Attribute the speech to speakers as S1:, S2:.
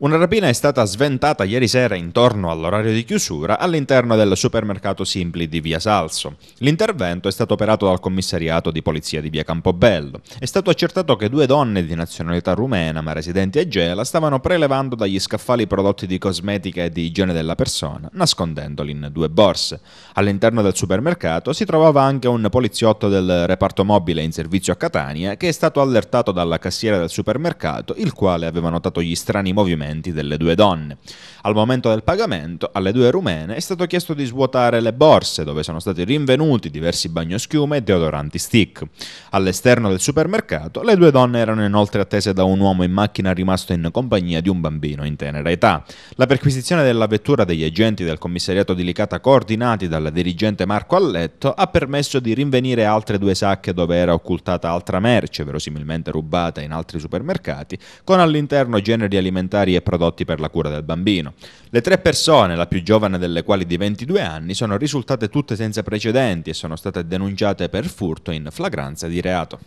S1: Una rapina è stata sventata ieri sera intorno all'orario di chiusura all'interno del supermercato Simpli di Via Salso. L'intervento è stato operato dal commissariato di polizia di Via Campobello. È stato accertato che due donne di nazionalità rumena ma residenti a Gela stavano prelevando dagli scaffali prodotti di cosmetica e di igiene della persona, nascondendoli in due borse. All'interno del supermercato si trovava anche un poliziotto del reparto mobile in servizio a Catania che è stato allertato dalla cassiera del supermercato, il quale aveva notato gli strani movimenti documenti delle due donne. Al momento del pagamento, alle due rumene è stato chiesto di svuotare le borse dove sono stati rinvenuti diversi bagnoschiume e deodoranti stick. All'esterno del supermercato, le due donne erano inoltre attese da un uomo in macchina rimasto in compagnia di un bambino in tenera età. La perquisizione della vettura degli agenti del commissariato di Licata coordinati dal dirigente Marco Alletto ha permesso di rinvenire altre due sacche dove era occultata altra merce, verosimilmente rubata in altri supermercati, con all'interno generi alimentari e e prodotti per la cura del bambino. Le tre persone, la più giovane delle quali di 22 anni, sono risultate tutte senza precedenti e sono state denunciate per furto in flagranza di reato.